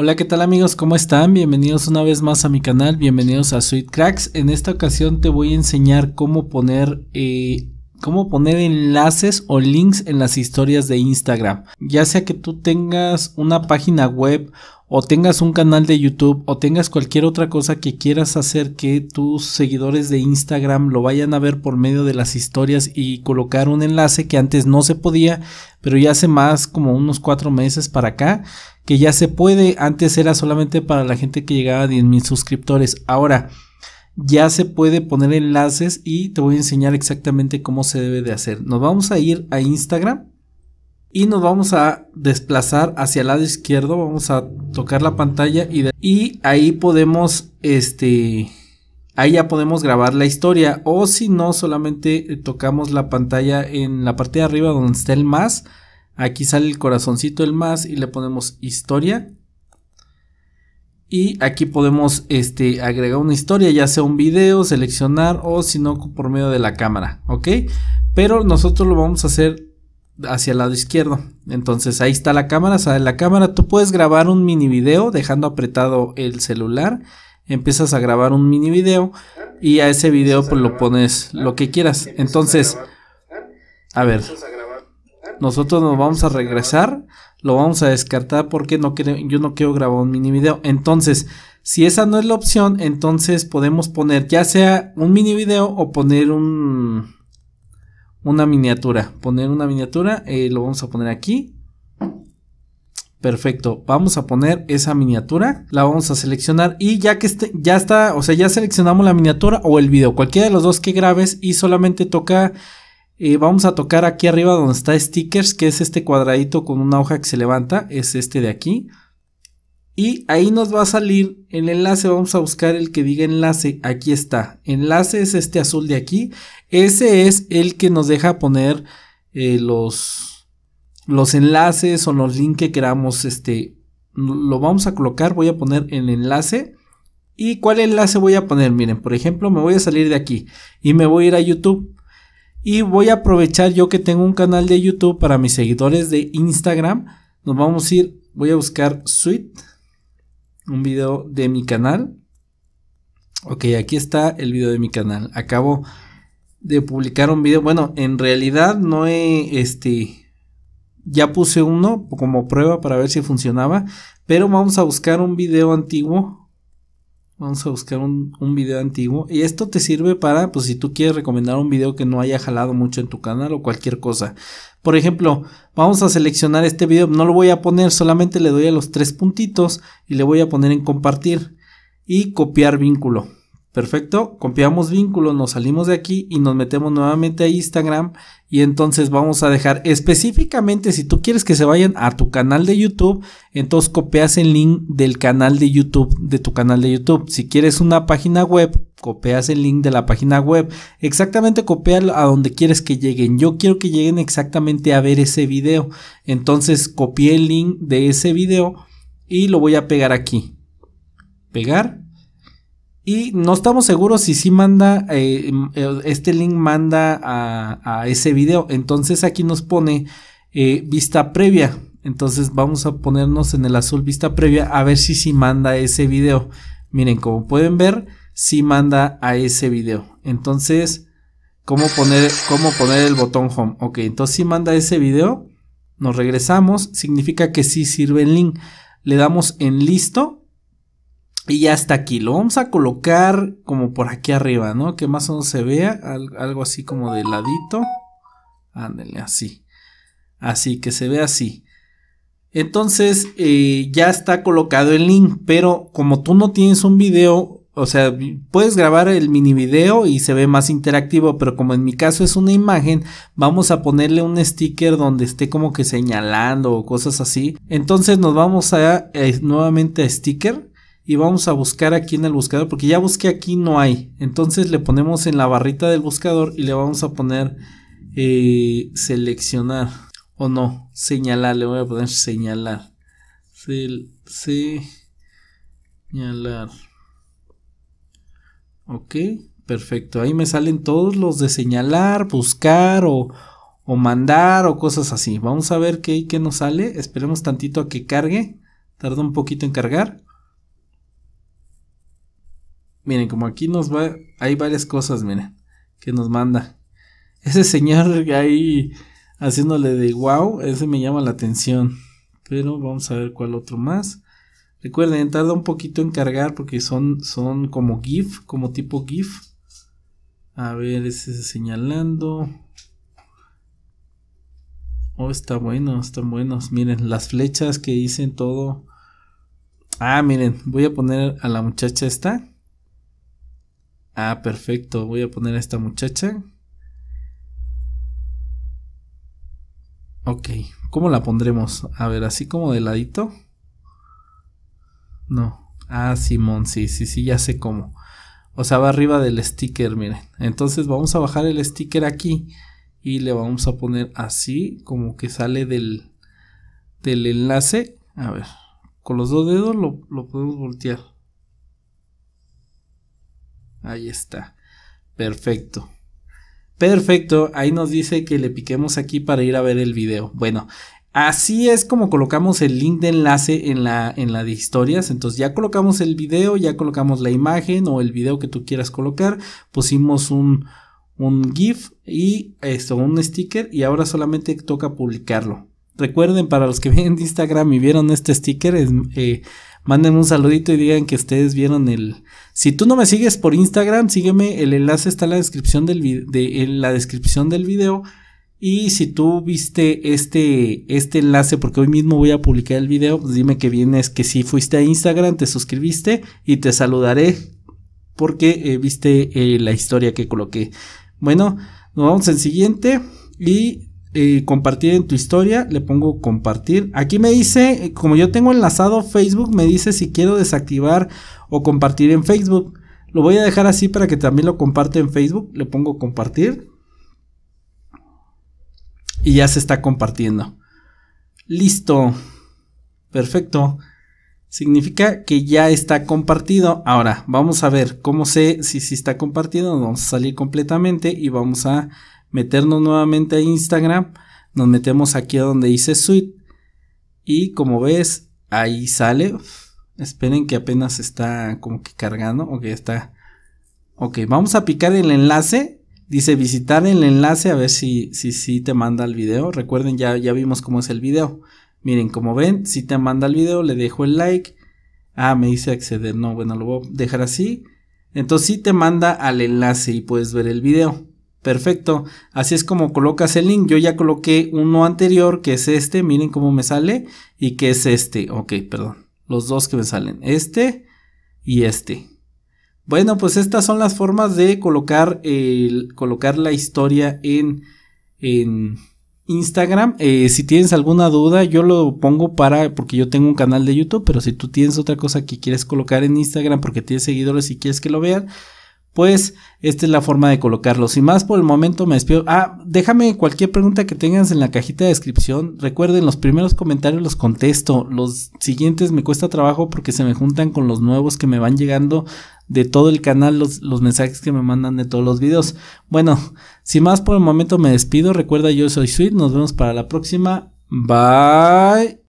Hola, ¿qué tal amigos? ¿Cómo están? Bienvenidos una vez más a mi canal, bienvenidos a Sweet Cracks. En esta ocasión te voy a enseñar cómo poner, eh, cómo poner enlaces o links en las historias de Instagram. Ya sea que tú tengas una página web o tengas un canal de YouTube o tengas cualquier otra cosa que quieras hacer que tus seguidores de Instagram lo vayan a ver por medio de las historias y colocar un enlace que antes no se podía, pero ya hace más como unos cuatro meses para acá que ya se puede. Antes era solamente para la gente que llegaba a 10.000 suscriptores. Ahora ya se puede poner enlaces y te voy a enseñar exactamente cómo se debe de hacer. Nos vamos a ir a Instagram y nos vamos a desplazar hacia el lado izquierdo, vamos a tocar la pantalla y, ahí podemos, este, ahí ya podemos grabar la historia o si no solamente tocamos la pantalla en la parte de arriba donde está el más, aquí sale el corazoncito el más y le ponemos historia y aquí podemos este, agregar una historia, ya sea un video, seleccionar o si no por medio de la cámara, ¿ok? Pero nosotros lo vamos a hacer hacia el lado izquierdo. Entonces ahí está la cámara, sale la cámara. Tú puedes grabar un mini video dejando apretado el celular. Empiezas a grabar un mini video y a ese video pues lo pones lo que quieras. Entonces, a ver, nosotros nos vamos a regresar, lo vamos a descartar porque no quiero, yo no quiero grabar un mini video. Entonces, si esa no es la opción, entonces podemos poner ya sea un mini video o poner un una miniatura. Poner una miniatura, eh, lo vamos a poner aquí. Perfecto, vamos a poner esa miniatura, la vamos a seleccionar y ya que esté, ya está, o sea, ya seleccionamos la miniatura o el video, cualquiera de los dos que grabes y solamente toca, eh, vamos a tocar aquí arriba donde está stickers, que es este cuadradito con una hoja que se levanta, es este de aquí, y ahí nos va a salir el enlace, vamos a buscar el que diga enlace, aquí está, enlace es este azul de aquí, ese es el que nos deja poner eh, los, los enlaces o los links que queramos, este, lo vamos a colocar, voy a poner el enlace. ¿Y cuál enlace voy a poner? Miren, por ejemplo, me voy a salir de aquí y me voy a ir a YouTube. Y voy a aprovechar yo que tengo un canal de YouTube para mis seguidores de Instagram. Nos vamos a ir, voy a buscar suite un video de mi canal. Ok, aquí está el video de mi canal. Acabo de publicar un video. Bueno, en realidad no he, este, ya puse uno como prueba para ver si funcionaba. Pero vamos a buscar un video antiguo Vamos a buscar un, un, video antiguo. Y esto te sirve para, pues si tú quieres recomendar un video que no haya jalado mucho en tu canal o cualquier cosa. Por ejemplo, vamos a seleccionar este video. No lo voy a poner, solamente le doy a los tres puntitos y le voy a poner en compartir y copiar vínculo. Perfecto, copiamos vínculo, nos salimos de aquí y nos metemos nuevamente a Instagram y entonces vamos a dejar específicamente si tú quieres que se vayan a tu canal de YouTube, entonces copias el link del canal de YouTube, de tu canal de YouTube. Si quieres una página web, copias el link de la página web. Exactamente copiar a donde quieres que lleguen. Yo quiero que lleguen exactamente a ver ese video. Entonces copié el link de ese video y lo voy a pegar aquí. Pegar y no estamos seguros si sí manda, eh, em, eh, este link manda a, ese video. Entonces aquí nos pone eh, vista previa. Entonces vamos a ponernos en el azul vista previa a ver si sí manda ese video. Miren, como pueden ver, sí manda a ese video. Entonces, ¿cómo poner, cómo poner el botón home? Ok, entonces si manda ese video. Nos regresamos. Significa que sí sirve el link. Le damos en listo y ya está aquí. Lo vamos a colocar como por aquí arriba, ¿no? Que más o menos se vea. algo así como de ladito. Ándale, así. Así, que se ve así. Entonces, eh, ya está colocado el link. Pero como tú no tienes un video, o sea, puedes grabar el mini video y se ve más interactivo. Pero como en mi caso es una imagen, vamos a ponerle un sticker donde esté como que señalando o cosas así. Entonces nos vamos a eh, nuevamente a sticker y vamos a buscar aquí en el buscador porque ya busqué aquí no hay entonces le ponemos en la barrita del buscador y le vamos a poner eh, seleccionar o no señalar le voy a poner señalar señalar ok perfecto ahí me salen todos los de señalar buscar o, mandar o cosas así vamos a ver qué, que nos sale esperemos tantito a que cargue tarda un poquito en cargar Miren, como aquí nos va, hay varias cosas, miren, que nos manda. Ese señor ahí haciéndole de wow, ese me llama la atención. Pero vamos a ver cuál otro más. Recuerden, tarda un poquito en cargar porque son, son como GIF, como tipo GIF. A ver, ese señalando. Oh, está bueno, están buenos. Miren, las flechas que dicen todo. Ah, miren, voy a poner a la muchacha esta. Ah, perfecto. Voy a poner a esta muchacha. Ok. ¿Cómo la pondremos? A ver, así como de ladito. No. Ah, Simón, sí, sí, sí, ya sé cómo. O sea, va arriba del sticker, miren. Entonces vamos a bajar el sticker aquí. Y le vamos a poner así, como que sale del, enlace. A ver, con los dos dedos lo podemos voltear. Ahí está. Perfecto. Perfecto. Ahí nos dice que le piquemos aquí para ir a ver el video. Bueno, Así es como colocamos el link de enlace en la, en la de historias. Entonces ya colocamos el video, ya colocamos la imagen o el video que tú quieras colocar. Pusimos un, un GIF y esto, un sticker y ahora solamente toca publicarlo. Recuerden, para los que vienen de Instagram y vieron este sticker, es, eh, manden un saludito y digan que ustedes vieron el... Si tú no me sigues por Instagram, sígueme, el enlace está en la descripción del, de, la descripción del video. Y si tú viste este, este enlace, porque hoy mismo voy a publicar el video, pues dime que vienes, que si fuiste a Instagram, te suscribiste y te saludaré porque eh, viste eh, la historia que coloqué. Bueno, nos vamos al siguiente y compartir en tu historia, le pongo compartir. Aquí me dice, como yo tengo enlazado Facebook, me dice si quiero desactivar o compartir en Facebook. Lo voy a dejar así para que también lo comparte en Facebook. Le pongo compartir. Y ya se está compartiendo. Listo. Perfecto. Significa que ya está compartido. Ahora, vamos a ver cómo sé si, si está compartido. Vamos a salir completamente y vamos a meternos nuevamente a Instagram, nos metemos aquí a donde dice suite y como ves ahí sale. Esperen que apenas está como que cargando o que está. Ok, vamos a picar el enlace. Dice visitar el enlace a ver si, si, si te manda el video. Recuerden, ya, ya vimos cómo es el video. Miren, como ven, si te manda el video, le dejo el like. Ah, me dice acceder. No, bueno, lo voy a dejar así. Entonces si te manda al enlace y puedes ver el video. Perfecto, así es como colocas el link. Yo ya coloqué uno anterior que es este, miren cómo me sale y que es este. Ok, perdón, los dos que me salen, este y este. Bueno, pues estas son las formas de colocar, el, colocar la historia en, en Instagram. Eh, si tienes alguna duda, yo lo pongo para, porque yo tengo un canal de YouTube, pero si tú tienes otra cosa que quieres colocar en Instagram porque tienes seguidores y quieres que lo vean, pues esta es la forma de colocarlo. Sin más, por el momento me despido. Ah, déjame cualquier pregunta que tengas en la cajita de descripción. Recuerden, los primeros comentarios los contesto. Los siguientes me cuesta trabajo porque se me juntan con los nuevos que me van llegando de todo el canal, los, los mensajes que me mandan de todos los videos. Bueno, sin más, por el momento me despido. Recuerda, yo soy Sweet. Nos vemos para la próxima. Bye.